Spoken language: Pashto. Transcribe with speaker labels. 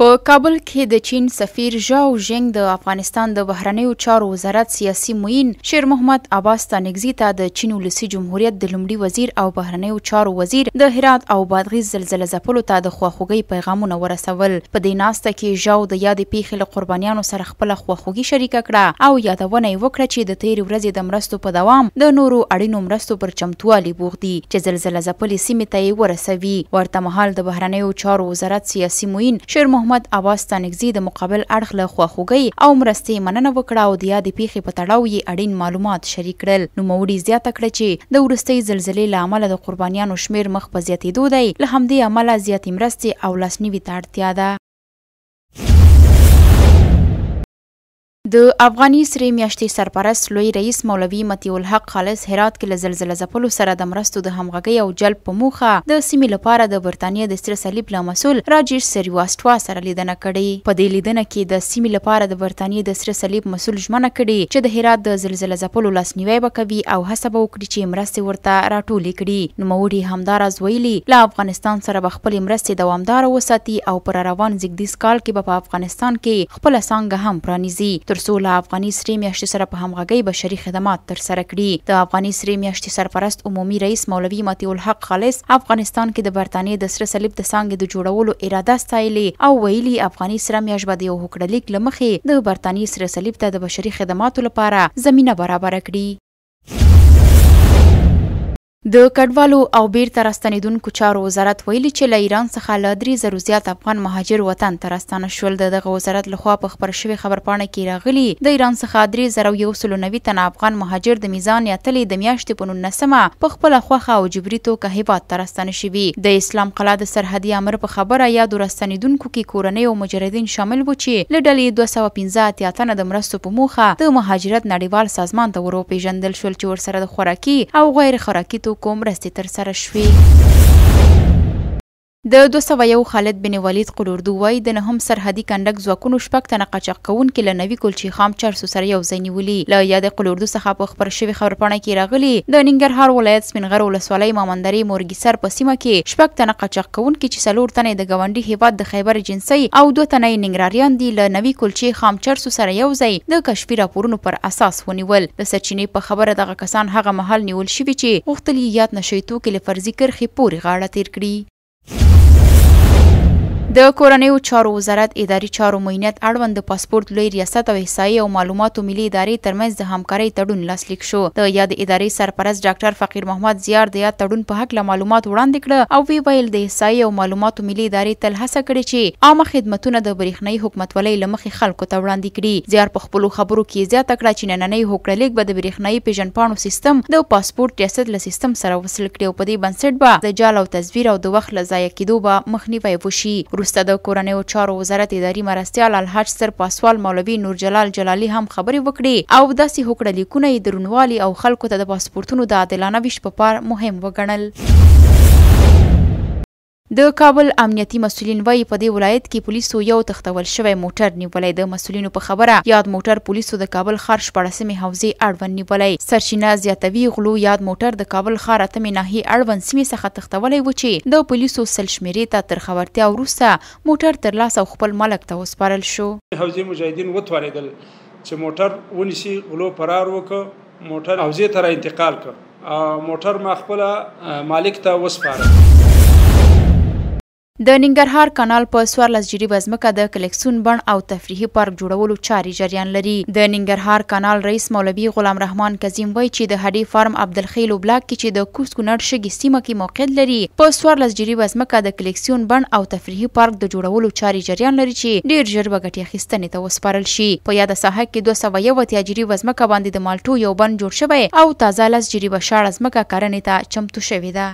Speaker 1: په کابل کې د چین سفیر ژاو ژنګ د افغانستان د بهرنیو چارو وزارت سیاسي موین شیر محمد عباس تانګزی ته د چین ولسی جمهوریت د لومړي وزیر او بهرنیو چارو وزیر د هرات او بادغیس زلزلې ځپلو ته د خواخوږي پیغامونه ورسول په دې ناسته کې ژاو د یادې پیښې له قربانیانو سره خپل خواخوږي شریک کړه او یادونه یې وکړه چې د تیر ورځې د مرستو په دوام د نورو اړینو مرستو پر چمتووالي بوخدي چې زلزلې ځپلې سیمې ته ورسوي ورته مهال د بهرنیو چارو وزارت سیاسي موین شیر محمد محمد عباس تانګزی د مقابل اړخ له خواخوږي او مرستې مننه وکړه او د یادې پیښې په تړاو یې اړین معلومات شریک کړل نو موري زیاته کړه چې د ورستۍ زلزلې لامل د قربانیانو شمیر مخ په زیاتېدو دی له همدې امله زیاتې مرستې او لاسنیوي ته اړتیا ده د افغاني سری میاشتې سرپرست لوی رئیس مولوي متي الحق خالص هرات کې لزلزله زپلو سره د مرستو د همغږي او جلب په موخه د سیمې لپاره د برتانیې د سر صلیب له مسول راجیش سریواستوا سره لیدنه کړې په دې لیدنه کې د سیمې لپاره د برتانیې د سر صلیب مسول ژمنه کړې چې د هرات د زلزله زپلو لاسنیوي وکوي او هڅه به وکړي چې مرستې ورته راټولې کړي نو موري همداراز ویلي له افغانستان سره به خپل مرستې دوامدار وساتي او پر روان زګدیس کال کې به په افغانستان کې خپل څنګه هم پرانیزي تر ترڅو له افغاني سری میاشتې سره په همغږۍ بشري خدمات تر سره کړي د افغاني سری میاشتې سرپرست عمومي رئیس مولوي متي الحق خالص افغانستان کې د برتانیې د سره صلیب د څنګه د جوړولو اراده ستایلي او ویلي افغاني سره میاشت به د یو هوکړلیک لمخې د برتانیې سره صلیب ته د بشري خدماتو لپاره زمينه برابر کړي د کډوالو او بیرته راستنیدونکو چارو وزارت ویلي چې له ایران څخه له درې زرو زیات افغان مهاجر وطن ته راستانه شول د دغه وزارت لخوا په خبر شوی خبرپاڼه کې راغلی د ایران څخه درې زرو یو سلو نوي تن افغان مهاجر د میزان یا تلې د میاشتې په نولسمه په خپل خوخه او جبري توګه هیواد ته راستانه شوي د اسلام قلعه د سرحدي امر په خبره یا د راستنیدونکو کې کورنۍ او مجردین شامل وو چې له ډلې 215 اتیا تنه د مرستو په موخه د مهاجرت نړیوال سازمان ته ورو پیژندل شول چې ورسره د خوراکي او غیر خوراکي توکو مرستې ترسره شوې د 201 خالد بن ولید قلوردو وای د نهم سرحدي کنډک ځواکونو شپږ تنه قاچاق کوونکي له نوي کلچی خام 400 سره یو ځای نیولي له یاد قلوردو څخه په خبر شوی خبرپاڼه کې راغلی د ننګرهار ولایت سپینغر ولسوالۍ مامندري مورګیسر په سیمه کې شپږ تنه قاچاق کوونکي چې څلور تنه د غونډي هیواد د خیبر جنسي او دوه تنه ننګراریان دي له نوي کلچی خام 400 سره یو ځای د کشفي راپورونو پر اساس ونیول د سرچینې په خبره دغه کسان هغه محل نیول شوی چې غوښتل یاد نشي تو کې لفرزي کرخي پوري غاړه تیر کړي د کورنیو چارو وزارت اداري چارو معینت اړوند د پاسپورت لوی ریاست او احصایي او معلوماتو ملي ادارې ترمنځ د همکارۍ تړون لاسلیک شو د یاد ادارې سرپرست ډاکټر فقیر محمد زیار د یاد تړون په حق له معلومات وړاندې کړ او وی ویل د احصایي او معلوماتو ملي ادارې تل هڅه کړې چې عامه خدمتونه د برېښنایي حکومتولۍ لمخې خلکو ته وړاندې کړي زیار په خپل خبرو کې زیاته کړه چې نننۍ هوکړلیک به د برېښنایي پیژنپاڼو سیستم د پاسپورت ریاست له سیستم سره وصل کړي او په دې بنسټ به د جال او تصویر او د وخت له ضایع کېدو به مخنیوي وشي وروسته د کورنیو چارو وزارت اداري مرستیال الحج سر پاسوال مولوي نور جلال جلالي هم خبرې وکړې او داسې هوکړه لیکونه یې درنوالي او خلکو ته د پاسپورتونو د عادلانه ویش په پا پار مهم وګڼل د کابل امنیتي مسولین وایي په دې ولایت کې پولیسو یو تختول شوی موټر نیولای د مسولینو په خبره یاد موټر پولیسو د کابل خار شپړسمې حوزې اړوند نیولای سرچینه زیاتوي غلو یاد موټر د کابل خار اتمې ناحیې اړوند سیمې څخه تختولای و چې د پولیسو سل شمیرې ته تر خبرتیا وروسته موټر تر لاس او خپل ملک ته وسپارل شو حوزې مجاهدین وتوریدل چې موټر ونیسي غلو فرار وکړ موټر حوزې ته را انتقال کړ موټر ما خپل مالک ته وسپارل د ننګرهار کانال په 14 جریبه ځمکه د کلکسون بڼ او تفریحي پارک جوړولو چارې جریان لري د ننګرهار کانال رئیس مولوی غلام رحمان کظیم وای چې د هډي فارم عبدالخیل بلاک کې چې د کوز کونړ شګي سیمه کې موقعیت لري په 14 جریبه ځمکه د کلکسون بڼ او تفریحي پارک د جوړولو چارې جریان لري چې ډیر ژر به ګټي اخیستنې ته وسپارل شي په یاد ساحه کې 201 تجربه ځمکه باندې د مالټو یو بن جوړ شوی او تازه لس جریبه شاړه ځمکه کرنې ته چمتو شوې ده